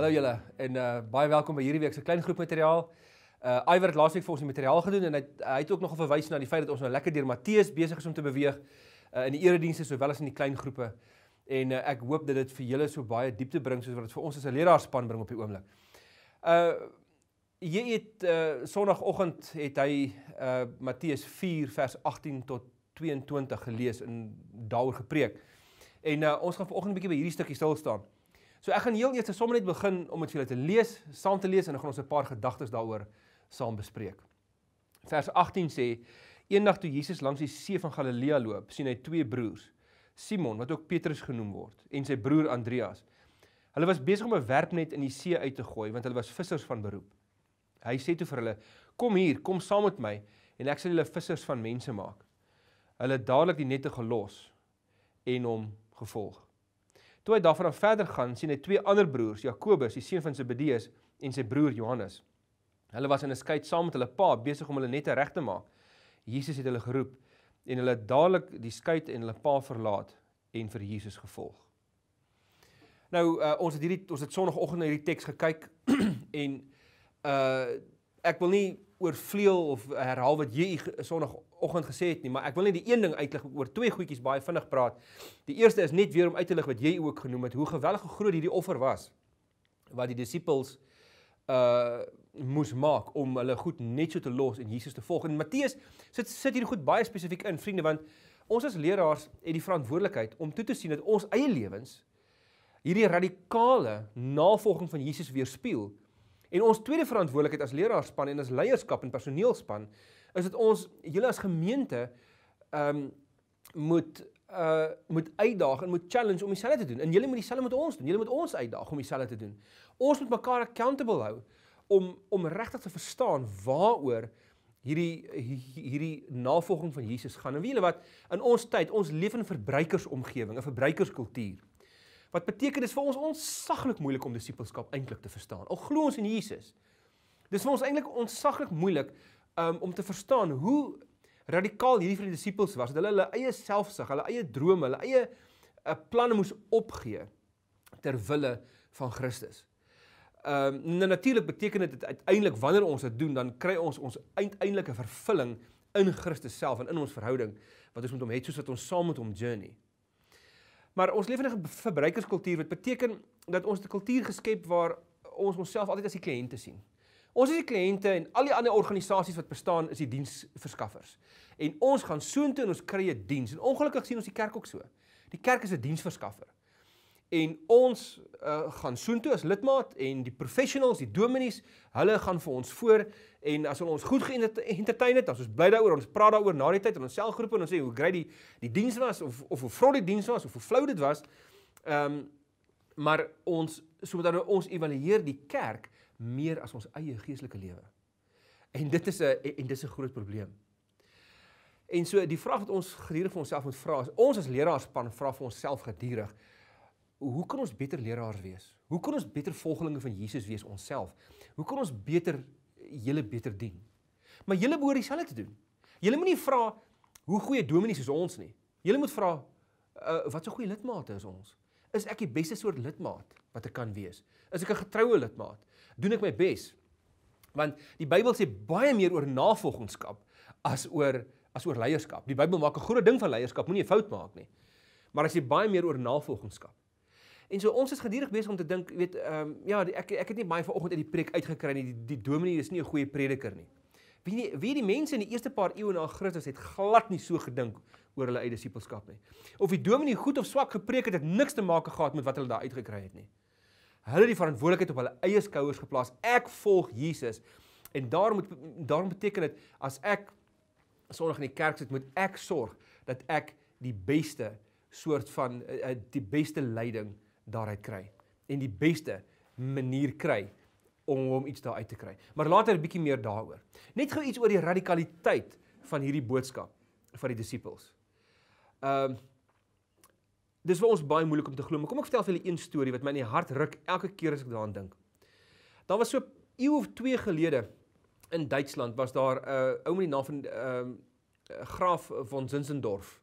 Hallo julle en uh baie welkom by hierdie week se klein groep materiaal. Uh Iwer het laasweek vir ons die materiaal gedoen en hy hy het ook nog verwys na die feit dat ons nou lekker deur Matteus besig is om te beweeg uh in die eredienste sowel as in die klein groepe. En uh, ek hoop dat dit vir julle so baie diepte bring soos wat dit vir ons as 'n leraarspan bring op die oomblik. Uh jy het uh Sondagoggend het hy uh Matteus 4 vers 18 tot 22 gelees en daaroor gepreek. En uh, ons gaan vanoggend 'n bietjie by hierdie stukkie stil staan. So ek gaan heel eers sommer net begin om dit vir julle te lees, saam te lees en dan gaan ons 'n paar gedagtes daaroor saam bespreek. Vers 18 sê: Eendag toe Jesus langs die see van Galilea loop, sien hy twee broers, Simon wat ook Petrus genoem word, en sy broer Andreas. Hulle was besig om 'n werpnet in die see uit te gooi want hulle was vissers van beroep. Hy sê toe vir hulle: "Kom hier, kom saam met my en ek sal julle vissers van mense maak." Hulle het dadelik die nette gelos en hom gevolg. Toe hy daarvan verder gaan, sien hy twee ander broers, Jakobus, die seun van Zebedeus, en sy broer Johannes. Hulle was in 'n skei saam met hulle pa besig om hulle nette reg te maak. Jesus het hulle geroep en hulle het dadelik die skei en hulle pa verlaat en vir Jesus gevolg. Nou uh, ons het hierdie ons het sonoggend na hierdie teks gekyk en uh ek wil nie oorvleel of herhaal wat jy sonoggend oggend gesê het nie, maar ek wil net die een ding uitlig oor twee goedjies baie vinnig praat. Die eerste is net weer om uit te lig wat jy ook genoem het, hoe geweldig groot hierdie offer was wat die disippels uh moes maak om hulle goed net so te los en Jesus te volg. En Matteus sit sit hier goed baie spesifiek in, vriende, want ons as leraars het die verantwoordelikheid om toe te sien dat ons eie lewens hierdie radikale navolging van Jesus weerspieël. En ons tweede verantwoordelikheid as leraarspan en as leierskap en personeelspan is dit ons julle as gemeente ehm um, moet uh moet uitdaag en moet challenge om dieselfde te doen. En julle moet dieselfde met ons doen. Julle moet ons uitdaag om dieselfde te doen. Ons moet mekaar accountable hou om om regtig te verstaan waaroor hierdie hierdie navolging van Jesus gaan. En weet julle wat? In ons tyd, ons leef in verbruikersomgewing, 'n verbruikerskultuur. Wat beteken dit vir ons onsaglik moeilik om disipelskap eintlik te verstaan. Al glo ons in Jesus. Dis vir ons eintlik onsaglik moeilik um, om te verstaan hoe radikaal hierdie vir die disippels was dat hulle hulle eie selfsug, hulle eie drome, hulle eie uh, planne moes opgee ter wille van Christus. Ehm um, nou natuurlik beteken dit uiteindelik wanneer ons dit doen dan kry ons ons uiteindelike vervulling in Christus self en in ons verhouding wat ons met hom het soos wat ons saam met hom journey. Maar ons leef in 'n verbruikerskultuur wat beteken dat ons 'n kultuur geskep waar ons onsself altyd as die kliënte sien. Ons is die kliënte en al die ander organisasies wat bestaan is die diensverskaffers. En ons gaan soontoe en ons kry 'n diens. En ongelukkig sien ons die kerk ook so. Die kerk is 'n diensverskaffer. En ons uh, gaan soontoe as lidmaat en die professionals, die dominees, hulle gaan vir ons voor en as ons goed geëntertain het, as ons bly daaroor, ons praat daaroor na die tyd in ons selgroepe en ons sê hoe great die die diens was of of hoe vrolik die diens was of hoe flou dit was. Ehm um, maar ons so moet dan ons evalueer die kerk meer as ons eie geestelike lewe. En dit is 'n en dis 'n groot probleem. En so die vraag wat ons gedurig vir onsself moet vra is, ons as leraarspan vra vir onsself gedurig, hoe kan ons beter leraars wees? Hoe kan ons beter volgelinge van Jesus wees onsself? Hoe kan ons beter julle beter dien? Maar julle behoort dieselfde te doen. Julle moenie vra hoe goeie dominees is ons nie. Julle moet vra uh, wat so goeie lidmate is ons? Is ek die beste soort lidmaat wat ek kan wees? Is ek 'n getroue lidmaat? doen ek my bes. Want die Bybel sê baie meer oor navolgenskap as oor as oor leierskap. Die Bybel maak 'n groot ding van leierskap, moenie 'n fout maak nie. Maar as jy baie meer oor navolgenskap. En so ons is gedurig besig om te dink, weet, ehm um, ja, ek ek het nie baie vanoggend uit die preek uitgekry nie. Die, die dominee is nie 'n goeie prediker nie. Wie nie, wie die mense in die eerste paar eeue na Christus het glad nie so gedink oor hulle eie disipelskap nie. Of die dominee goed of swak gepreek het, het niks te maak gehad met wat hulle daar uitgekry het nie hulle die verantwoordelikheid op hulle eie skouers geplaas. Ek volg Jesus. En daar moet daar beteken dit as ek sonig in die kerk sit, moet ek sorg dat ek die beste soort van eh, eh, die beste leiding daaruit kry en die beste manier kry om hom iets daaruit te kry. Maar later 'n bietjie meer daaroor. Net gou iets oor die radikaliteit van hierdie boodskap vir die disippels. Ehm uh, dis vir ons baie moeilik om te glo, maar kom ek vertel vir julle een storie wat my in die hart ruk elke keer as ek daaraan dink. Daar was so eeu of 2 gelede in Duitsland was daar 'n uh, eh, ou met die naam van ehm uh, graaf von Zinzendorf.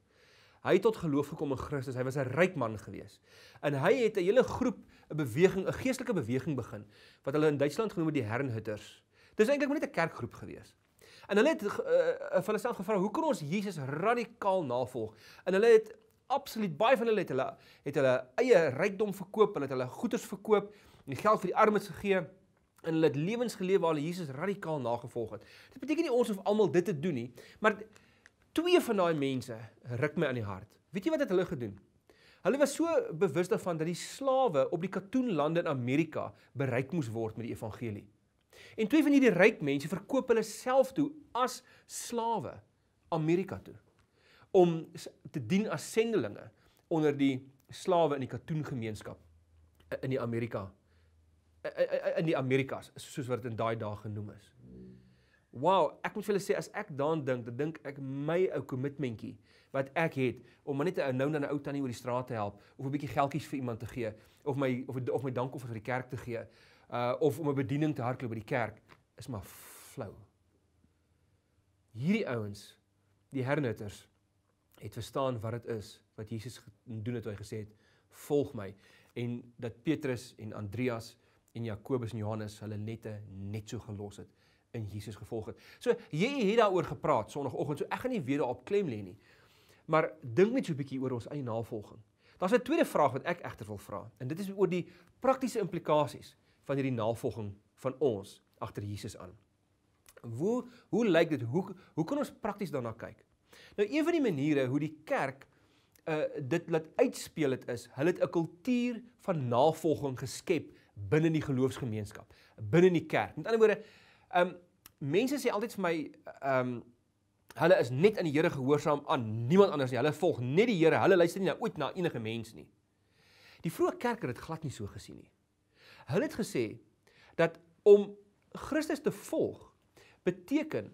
Hy het tot geloof gekom in Christus. Hy was 'n ryk man gewees. En hy het 'n hele groep, 'n beweging, 'n geestelike beweging begin wat hulle in Duitsland genoem het die Herrenhutters. Dis eintlik maar net 'n kerkgroep gewees. En hulle het uh, vir hulle self gevra, "Hoe kan ons Jesus radikaal navolg?" En hulle het absoluut baie van hulle het hulle het hulle eie rykdom verkoop, hulle het hulle goederes verkoop en die geld vir die armes gegee en hulle het lewens geleef waar hulle Jesus radikaal nagevolg het. Dit beteken nie ons hoef almal dit te doen nie, maar twee van daai mense ruk my aan die hart. Weet jy wat het hulle gedoen? Hulle was so bewus daarvan dat die slawe op die katoenlande in Amerika bereik moes word met die evangelie. En twee van hierdie ryk mense verkoop hulle self toe as slawe Amerika toe om te dien as sendelinge onder die slawe in die katoen gemeenskap in die Amerika in die Amerikas soos wat dit in daai dae genoem is. Wow, ek moet vir julle sê as ek daaraan dink, dan dink ek my ou kommitmentjie wat ek het om maar net 'n nou dan 'n ou tannie oor die straat te help of 'n bietjie geldjies vir iemand te gee of my of of my dankoffer vir die kerk te gee uh of om 'n bediening te hardloop by die kerk is maar flou. Hierdie ouens, die hernoters, het verstaan wat dit is wat Jesus gedoen het toe hy gesê het volg my en dat Petrus en Andreas en Jakobus en Johannes hulle nette net so gelos het in Jesus gevolg het. So jy het daaroor gepraat sonoggend so ek gaan nie weer daarop klem lê nie. Maar dink net so 'n bietjie oor ons eie navolging. Daar's 'n tweede vraag wat ek egter wil vra en dit is oor die praktiese implikasies van hierdie navolging van ons agter Jesus aan. Hoe hoe lyk dit? Hoe hoe kan ons prakties daarna kyk? Nou een van die maniere hoe die kerk uh dit laat uitspeel dit is, hulle het 'n kultuur van navolging geskep binne die geloofsgemeenskap, binne die kerk. Met ander woorde, um mense sê altyd vir my um hulle is net aan die Here gehoorsaam aan niemand anders nie. Hulle volg net die Here. Hulle luister nie nou ooit na enige mens nie. Die vroeë kerk het dit glad nie so gesien nie. Hulle het gesê dat om Christus te volg beteken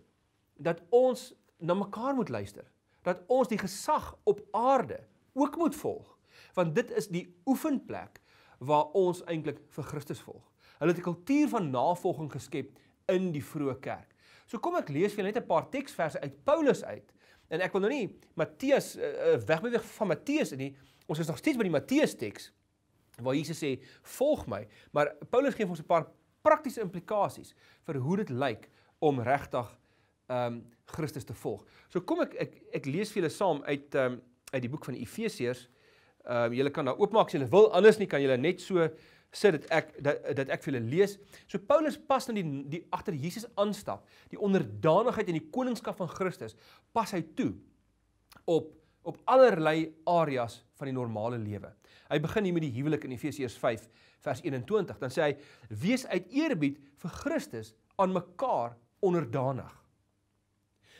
dat ons na mekaar moet luister. Dat ons die gesag op aarde ook moet volg, want dit is die oefenplek waar ons eintlik vir Christus volg. Hulle het 'n kultuur van navolging geskep in die vroeë kerk. So kom ek lees vir julle net 'n paar teksverse uit Paulus uit. En ek wil nou nie Matteus eh, eh, wegbeweeg van Matteus nie. Ons is nog steeds by die Matteus teks waar Jesus sê: "Volg my." Maar Paulus gee vir ons 'n paar praktiese implikasies vir hoe dit lyk om regtig um Christus te volg. So kom ek ek ek lees vir julle saam uit um uit die boek van Efesiërs. Um julle kan daar oopmaak as julle wil, anders nie kan julle net so sê dat ek dat, dat ek vir julle lees. So Paulus pas dan die die agter Jesus aanstap, die onderdanigheid en die koningskap van Christus, pas hy toe op op allerlei areas van die normale lewe. Hy begin hier met die huwelik in Efesiërs 5 vers 21. Dan sê hy: "Wees uit eerbied vir Christus aan mekaar onderdanig."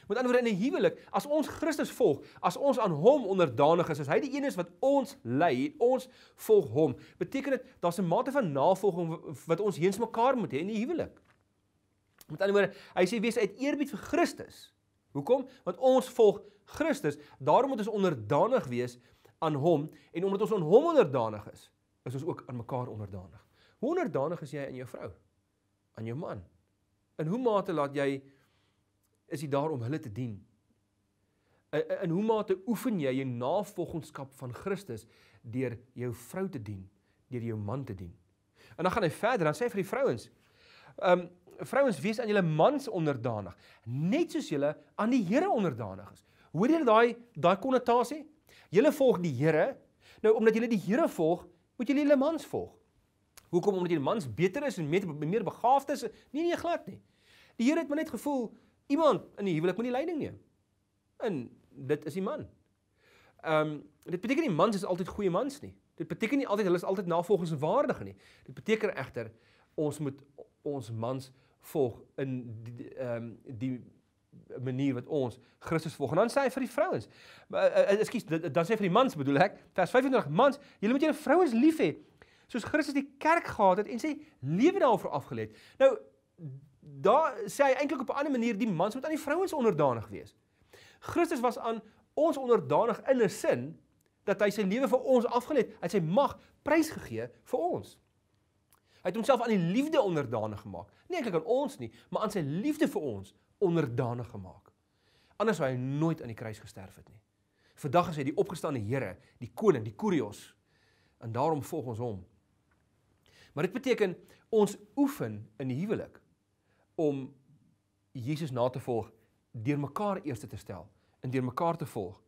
Met ander woorde in 'n huwelik, as ons Christus volg, as ons aan hom onderdanig is, as hy die een is wat ons lei en ons volg hom, beteken dit daar's 'n mate van navolging wat ons heens mekaar moet hê in die huwelik. Met ander woorde, hy sê wees uit eerbied vir Christus. Hoekom? Want ons volg Christus, daarom moet ons onderdanig wees aan hom en omdat ons aan hom onderdanig is, is ons ook aan mekaar onderdanig. Hoe onderdanig is jy aan jou vrou? Aan jou man? In hoe mate laat jy is hy daar om hulle te dien. In hoe mate oefen jy jou navolgenskap van Christus deur jou vrou te dien, deur jou man te dien? En dan gaan hy verder, dan sê hy vir die vrouens: "Um vrouens, wees aan julle mans onderdanig, net soos julle aan die Here onderdanig is." Hoor jy daai daai konnotasie? Julle volg die Here. Nou omdat julle die Here volg, moet julle julle mans volg. Hoekom omdat julle mans beter is en meer meer begaafd is? Nee nee glad nie. Die Here het my net gevoel iemand in die huwelik moet die leiding neem. En dit is die man. Ehm um, dit beteken nie mans is altyd goeie mans nie. Dit beteken nie altyd hulle is altyd navolgens en waardig nie. Dit beteken egter ons moet ons mans volg in die ehm um, die manier wat ons Christus volg. En dan sê hy vir die vrouens. Eh, eh, ekskuus, uh, uh, dan sê hy vir die mans bedoel ek, vers 25 mans, julle moet julle vrouens lief hê soos Christus die kerk gehad het en sê lewe daarvoor afgelê het. Nou daar sê hy eintlik op 'n ander manier die mans moet aan die vrouens onderdanig wees. Christus was aan ons onderdanig in 'n sin dat hy sy lewe vir ons afgelê het, hy sy mag prysgegee vir ons. Hy het homself aan die liefde onderdanig gemaak. Nie eintlik aan ons nie, maar aan sy liefde vir ons onderdanig gemaak. Anders sou hy nooit aan die kruis gesterf het nie. Vandag is hy die opgestaanne Here, die koning, die Kurios. En daarom volg ons hom. Maar dit beteken ons oefen in die huwelik om Jesus na te volg deur mekaar eerste te stel en deur mekaar te volg.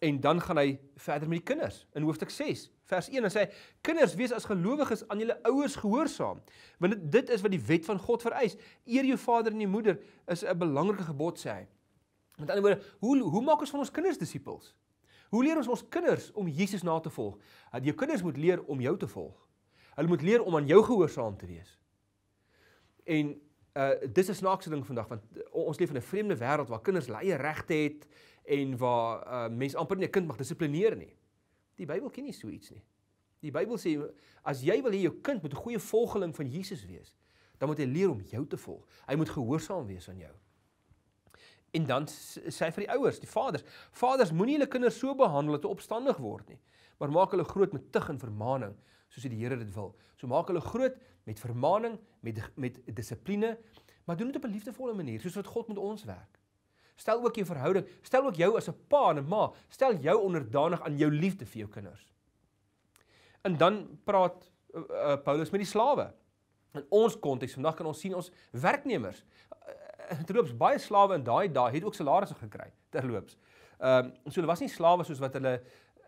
En dan gaan hy verder met die kinders in hoofstuk 6 vers 1 en sê kinders wees as gelowiges aan julle ouers gehoorsaam want dit is wat die wet van God vereis eer jou vader en jou moeder is 'n belangrike gebod sê hy Met ander woorde hoe hoe maak ons van ons kinders disippels Hoe leer ons ons kinders om Jesus na te volg dat jou kinders moet leer om jou te volg Hulle moet leer om aan jou gehoorsaam te wees En uh dis 'n snaakse ding vandag want eh, ons leef in 'n vreemde wêreld waar kinders leie regte het en waar uh mense amper nie 'n kind mag dissiplineer nie. Die Bybel ken nie so iets nie. Die Bybel sê as jy wil hê jou kind moet 'n goeie volgeling van Jesus wees, dan moet hy leer om jou te volg. Hy moet gehoorsaam wees aan jou. En dan sê vir die ouers, die vaders, vaders moenie julle kinders so behandel dat hulle opstandig word nie. Uh maar maak hulle groot met tug en vermaning soos die Here dit wil. So maak hulle groot met vermaning, met met dissipline, maar doen dit op 'n liefdevolle manier soos wat God met ons werk. Stel ook jou verhouding, stel ook jou as 'n pa en 'n ma, stel jou onderdanig aan jou liefde vir jou kinders. En dan praat uh, uh, Paulus met die slawe. In ons konteks vandag kan ons sien ons werknemers uh, eh, terloops baie slawe in daai dae het ook salarisse gekry terloops. Ehm um, so hulle was nie slawe soos wat hulle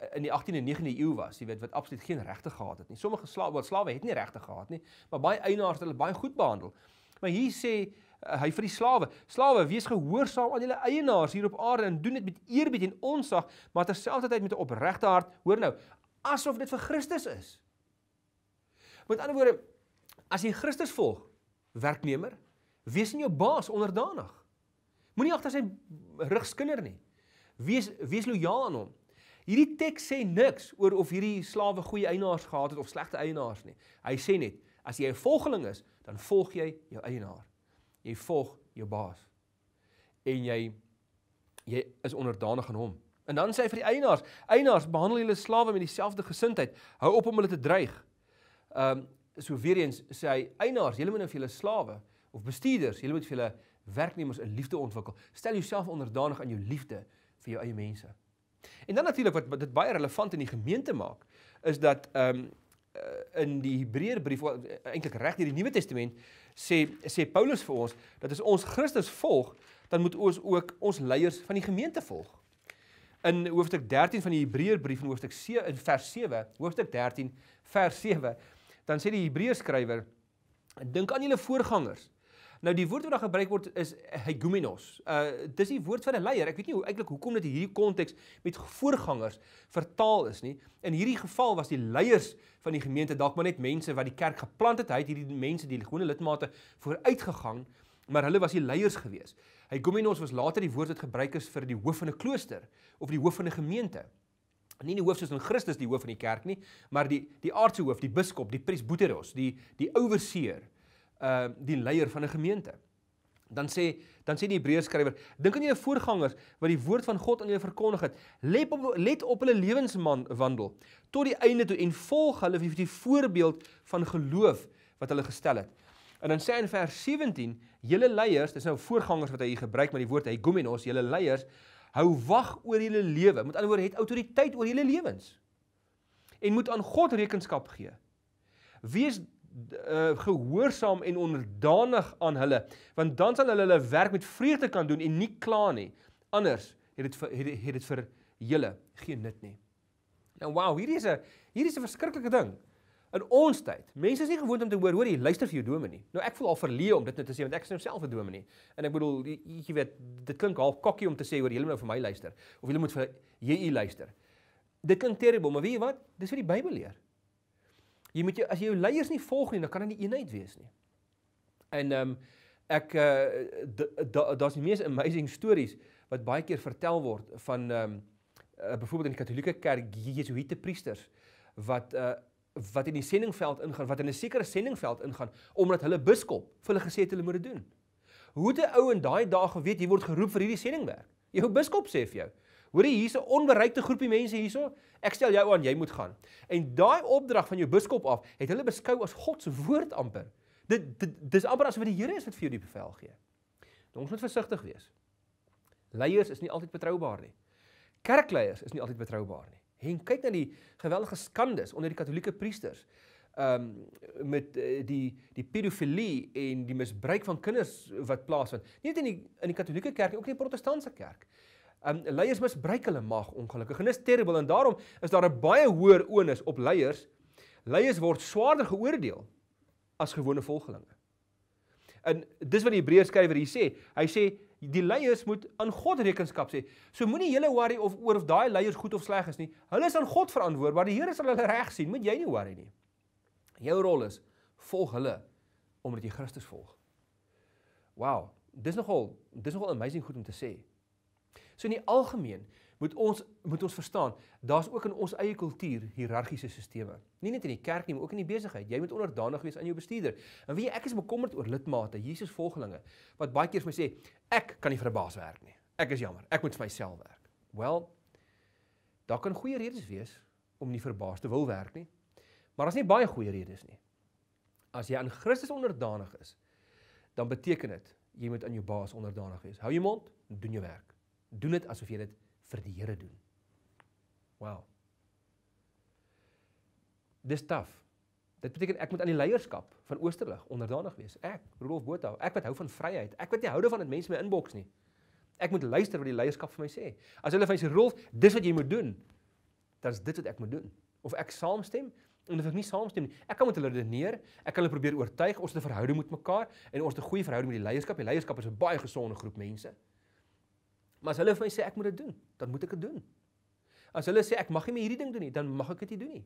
Eh, in die 18de en 19de eeu was, jy weet wat absoluut geen regte gehad het nie. Sommige slawe, wel slawe het nie regte gehad nie, maar baie eienaars het hulle baie goed behandel. Maar hier sê eh, hy vir die slawe, slawe, wees gehoorsaam aan julle eienaars hier op aarde en doen dit met eerbied en onsag, maar terselfdertyd met 'n opregte hart. Hoor nou, asof dit vir Christus is. Met ander woorde, as jy Christus volg, werknemer, wees in jou baas onderdanig. Moenie agter sy rug skinder nie. Wees wees lojaal aan hom. Hierdie teks sê niks oor of hierdie slawe goeie eienaars gehad het of slegte eienaars nie. Hy sê net as jy 'n volgeling is, dan volg jy jou eienaar. Jy volg jou baas. En jy jy is onderdanig aan hom. En dan sê hy vir die eienaars, eienaars, behandel julle slawe met dieselfde gesindheid. Hou op om hulle te dreig. Ehm um, so weer eens sê hy eienaars, julle moet nou vir julle slawe of bestuurders, julle moet vir julle werknemers 'n liefde ontwikkel. Stel jouself onderdanig aan jou liefde vir jou eie mense. En dan natuurlik wat dit baie relevant in die gemeente maak, is dat ehm um, in die Hebreërbrief eh, eintlik reg deur die Nuwe Testament sê sê Paulus vir ons dat as ons Christus volg, dan moet ons ook ons leiers van die gemeente volg. In hoofstuk 13 van die Hebreërbrief in hoofstuk 7 in vers 7, hoofstuk 13 vers 7, dan sê die Hebreërskrywer: "Dink aan julle voorgangers Nou die woord wat daar gebruik word is hegumenos. Eh, uh dis die woord vir 'n leier. Ek weet nie hoe eintlik hoekom dit hierdie konteks met voorgangers vertaal is nie. In hierdie geval was die leiers van die gemeente dalk maar net mense wat die kerk geplant het. Hy het hierdie mense die gewone lidmate vooruitgegaan, maar hulle was die leiers gewees. Hegumenos was later die woord wat gebruik is vir die hoof van 'n klooster of die hoof van 'n gemeente nie die hoof soos in Christus die hoof van die kerk nie, maar die die aardse hoof, die biskop, die presbyteros, die die overseer. Uh Ehm, die leier van 'n gemeente. Dan sê dan sê die Hebreërs skrywer, dink aan julle voorgangers wat die woord van God aan julle verkondig het. Let op let op hulle lewensman wandel tot die einde toe en volg hulle vir die voorbeeld van geloof wat hulle gestel het. En dan sê in vers 17, julle leiers, dis nou voorgangers wat hy gebruik met die woord hegemonos, julle leiers hou wag oor julle lewe. Met ander woorde, het autoriteit oor julle lewens. En moet aan God rekenskap gee. Wees Eh, gehoorsaam en onderdanig aan hulle, want dan sal hulle hulle werk met vreugde kan doen en nie kla nie. Anders het dit het, het dit vir julle geen nut nie. Nou wow, hierdie is 'n hierdie is 'n verskriklike ding in ons tyd. Mense is nie gewoond om te hoor, hoor jy, luister vir jou dominee. Nou ek voel al verleë om dit net te sê want ek is nou self 'n dominee. En ek bedoel, jy, jy weet, dit klink half kokkie om te sê hoor, julle moet nou vir my luister of julle moet vir JU luister. Dit klink terrible, maar weet jy wat? Dis vir die Bybel leer. Jy moet jou as jy jou leiers nie volg nie, dan kan dit nie eenheid wees nie. En ehm um, ek uh, daar's die mees amazing stories wat baie keer vertel word van ehm um, uh, byvoorbeeld in die Katolieke Kerk Jesuïte priesters wat uh, wat in die sendingveld ingaan, wat in 'n sekere sendingveld ingaan omdat hulle biskop vir hulle gesê het hulle moet dit doen. Hoe het 'n ou in daai dae geweet jy word geroep vir hierdie sendingwerk? Jou biskop sê vir jou, Hoorie hierse onbereikte groepie mense hierso, ek stel jou aan, jy moet gaan. En daai opdrag van jou biskop af, het hulle beskou as God se woord amper. Dit dis amper asof die Here is wat vir jou die bevel gee. Nou ons moet versigtig wees. Leiers is nie altyd betroubaar nie. Kerkleiers is nie altyd betroubaar nie. En kyk na die geweldige skandes onder die Katolieke priesters. Ehm um, met eh, die die pedofilie en die misbruik van kinders wat plaasvind. Nie net in die in die Katolieke kerk nie, ook in die Protestantse kerk. Ehm um, leiers misbruik hulle mag ongelukkig. En dit is terrible en daarom is daar 'n baie hoër onus op leiers. Leiers word swaarder geoordeel as gewone volgelinge. En dis wat die Hebreërs skrywer hier sê. Hy sê die leiers moet aan God rekenskap sê. So moenie hele worry of oor of daai leiers goed of sleg is nie. Hulle is aan God verantwoordbaar. Die Here sal hulle reg sien. Moet jy nie worry nie. Jou rol is volg hulle omdat jy Christus volg. Wow, dis nogal dis nogal amazing goed om te sê. So in die algemeen moet ons moet ons verstaan, daar's ook in ons eie kultuur hiërargiese stelsels. Nie net in die kerk nie, maar ook in die besigheid. Jy moet onderdanig wees aan jou bestuurder. En weet jy, ek is bekommerd oor lidmate, Jesus volgelinge, wat baie keer vir my sê, ek kan nie vir 'n baas werk nie. Ek is jammer, ek moet vir myself werk. Wel, daar kan goeie redes wees om nie vir baas te wil werk nie. Maar daar's nie baie goeie redes nie. As jy aan Christus onderdanig is, dan beteken dit jy moet aan jou baas onderdanig wees. Hou jou mond, doen jou werk doen dit asof jy dit vir die Here doen. Wow. Dis taaf. Dit beteken ek moet aan die leierskap van Oosterlig onderdanig wees. Ek, Rolf Botha, ek wat hou van vryheid. Ek wat nie houde van dat mense my inbox nie. Ek moet luister wat die leierskap vir my sê. As hulle vir my sê Rolf, dis wat jy moet doen, dan is dit wat ek moet doen. Of ek saamstem en of ek nie saamstem nie. Ek kan met hulle redeneer, ek kan hulle probeer oortuig ons het 'n verhouding met mekaar en ons het 'n goeie verhouding met die leierskap. Die leierskap is 'n baie gesonde groep mense. Maar as hulle vir my sê ek moet dit doen, dan moet ek dit doen. As hulle sê ek mag nie meer hierdie ding doen nie, dan mag ek dit nie doen nie.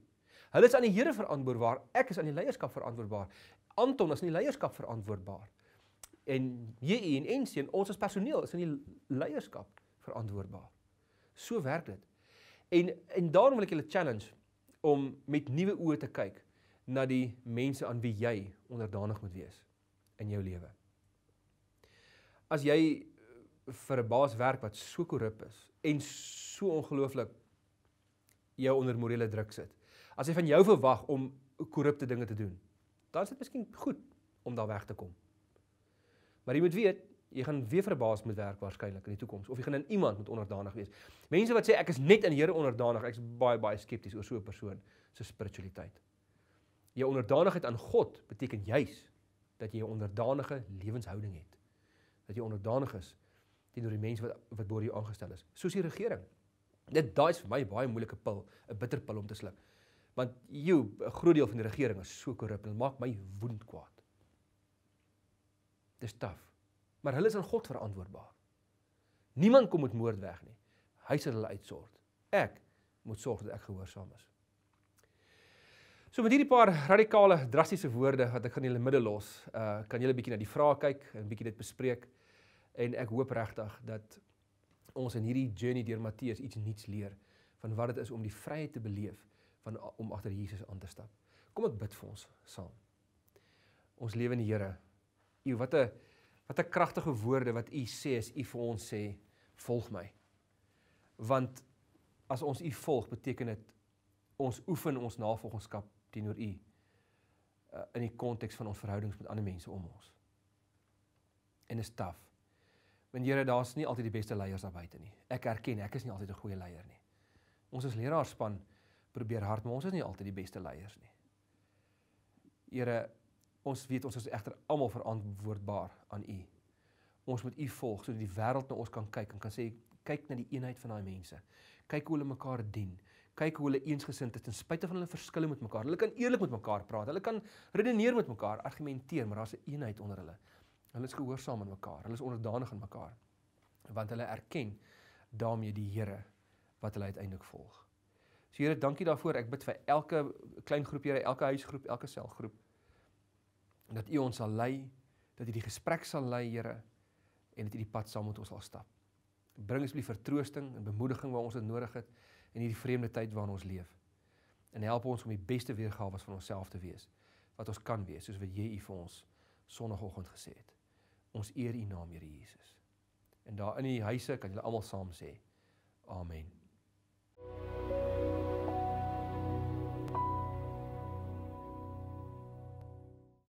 Hulle is aan die Here verantwoordbaar, ek is aan die leierskap verantwoordbaar. Anton is aan die leierskap verantwoordbaar. En JE en NC en ons as personeel is aan die leierskap verantwoordbaar. So werk dit. En en daarom wil ek julle challenge om met nuwe oë te kyk na die mense aan wie jy onderdanig moet wees in jou lewe. As jy vir 'n baas werk wat so korrup is en so ongelooflik jou onder morele druk sit. As hy van jou verwag om korrupte dinge te doen, dan is dit miskien goed om daar weg te kom. Maar jy moet weet, jy gaan weer vir 'n baas moet werk waarskynlik in die toekoms of jy gaan aan iemand moet onderdanig wees. Mense wat sê ek is net aan die Here onderdanig, ek is baie baie skepties oor so 'n persoon se so spiritualiteit. Jou onderdanigheid aan God beteken juis dat jy 'n onderdanige lewenshouding het. Dat jy onderdanig is teenoor die mense wat wat bo hier aangestel is, soos die regering. Dit daai is vir my baie moeilike pil, 'n bitter pil om te sluk. Want jy, 'n groot deel van die regering is so korrup en dit maak my woed kwaad. Dis taaf. Maar hulle is aan God verantwoordbaar. Niemand kom met moord weg nie. Hy sal hulle uitsort. Ek moet sorg dat ek gehoorsaam is. So met hierdie paar radikale drastiese woorde wat ek gaan julle middelos, uh eh, kan julle bietjie na die vrae kyk en bietjie dit bespreek en ek hoop regtig dat ons in hierdie journey deur Matteus iets nuuts leer van wat dit is om die vryheid te beleef van om agter Jesus aan te stap. Kom ek bid vir ons saam. Ons lewende Here, U wat 'n wat 'n kragtige woorde wat U sê as U vir ons sê, volg my. Want as ons U volg, beteken dit ons oefen ons navolgenskap teenoor U uh, in die konteks van ons verhoudings met ander mense om ons. En is taaf Want Here, daar's nie altyd die beste leiers daar buite nie. Ek erken, ek is nie altyd 'n goeie leier nie. Ons as leraarspan probeer hard, maar ons is nie altyd die beste leiers nie. Here, ons weet ons is egter almal verantwoordbaar aan U. Ons moet U volg sodat die wêreld na ons kan kyk en kan sê kyk na die eenheid van daai mense. Kyk hoe hulle mekaar dien. Kyk hoe hulle eensgesind is ten spyte van hulle verskille met mekaar. Hulle kan eerlik met mekaar praat. Hulle kan redeneer met mekaar, argumenteer, maar daar's 'n eenheid onder hulle. Hulle is gehoorsaam aan mekaar. Hulle is onderdanig aan mekaar. Want hulle erken daarmee die Here wat hulle uiteindelik volg. So Here, dankie daarvoor. Ek bid vir elke klein groep hier, elke huisgroep, elke selgroep dat U ons sal lei, dat U die gesprek sal lei, Here, en dat U die pad saam met ons sal stap. Bring asseblief vertroosting en bemoediging waar ons dit nodig het in hierdie vreemde tyd waarin ons leef. En help ons om die beste weergawe van onsself te wees wat ons kan wees, soos wat jy vir ons sonoggend gesê het. Ons eer U naam, Here Jesus. En daar in die huise kan julle almal saam sê. Amen. thank you